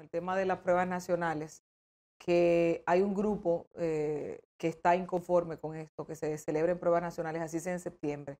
el tema de las pruebas nacionales, que hay un grupo eh, que está inconforme con esto, que se celebren pruebas nacionales, así sea en septiembre.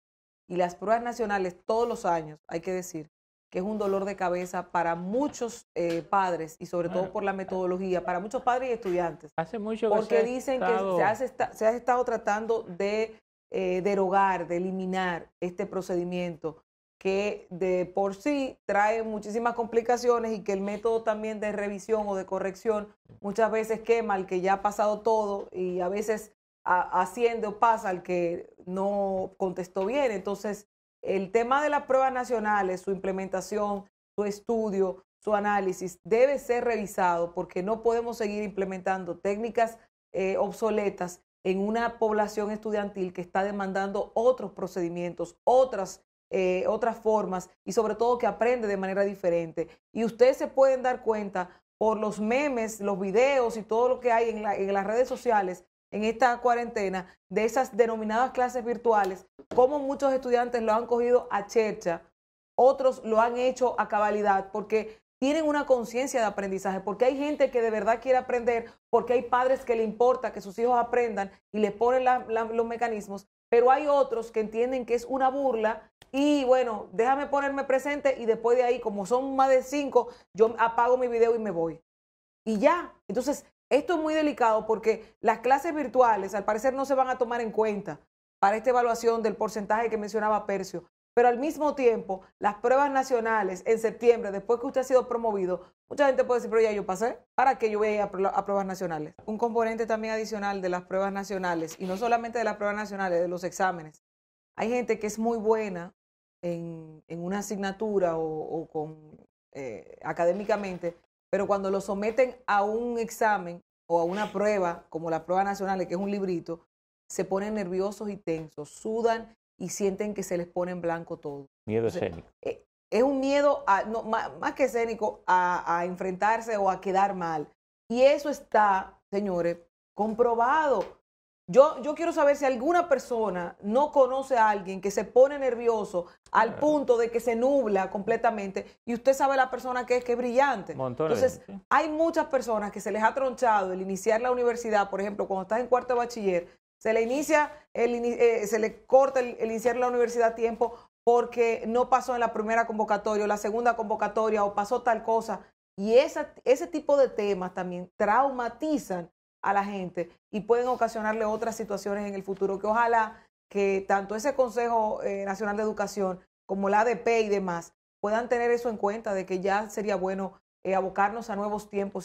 Y las pruebas nacionales todos los años, hay que decir, que es un dolor de cabeza para muchos eh, padres y sobre todo por la metodología, para muchos padres y estudiantes. Hace mucho Porque dicen que se, ha estado tratando de eh, derogar, de eliminar este procedimiento que de por sí trae muchísimas complicaciones y que el método también de revisión o de corrección muchas veces quema al que ya ha pasado todo y a veces haciendo o pasa al que no contestó bien. Entonces, el tema de las pruebas nacionales, su implementación, su estudio, su análisis, debe ser revisado porque no podemos seguir implementando técnicas eh, obsoletas en una población estudiantil que está demandando otros procedimientos, otras eh, otras formas y sobre todo que aprende de manera diferente. Y ustedes se pueden dar cuenta por los memes, los videos y todo lo que hay en, las redes sociales en esta cuarentena de esas denominadas clases virtuales, como muchos estudiantes lo han cogido a chercha, otros lo han hecho a cabalidad, porque tienen una conciencia de aprendizaje, porque hay gente que de verdad quiere aprender, porque hay padres que le importa que sus hijos aprendan y le ponen los mecanismos, pero hay otros que entienden que es una burla y bueno, déjame ponerme presente y después de ahí, como son más de cinco, yo apago mi video y me voy. Y ya, entonces, esto es muy delicado porque las clases virtuales al parecer no se van a tomar en cuenta para esta evaluación del porcentaje que mencionaba Percio pero al mismo tiempo, las pruebas nacionales en septiembre, después que usted ha sido promovido, mucha gente puede decir, pero ya yo pasé, ¿para qué yo voy a a, pruebas nacionales? Un componente también adicional de las pruebas nacionales, y no solamente de las pruebas nacionales, de los exámenes. Hay gente que es muy buena en, una asignatura o, eh, académicamente, pero cuando lo someten a un examen o a una prueba, como las prueba nacionales, que es un librito, se ponen nerviosos y tensos, sudan y sienten que se les pone en blanco todo. Miedo escénico. Eh, es un miedo, a, no, más, que escénico, a, enfrentarse o a quedar mal. Y eso está, señores, comprobado. Yo, yo, quiero saber si alguna persona no conoce a alguien que se pone nervioso al punto de que se nubla completamente y usted sabe la persona que es, que es brillante. Entonces, hay muchas personas que se les ha tronchado el iniciar la universidad, por ejemplo, cuando estás en cuarto de bachiller, se le inicia, eh, se le corta el, iniciar la universidad a tiempo porque no pasó en la primera convocatoria la segunda convocatoria o pasó tal cosa. Y esa, ese tipo de temas también traumatizan a la gente y pueden ocasionarle otras situaciones en el futuro que ojalá que tanto ese Consejo eh, Nacional de Educación como la ADP y demás puedan tener eso en cuenta de que ya sería bueno eh, abocarnos a nuevos tiempos.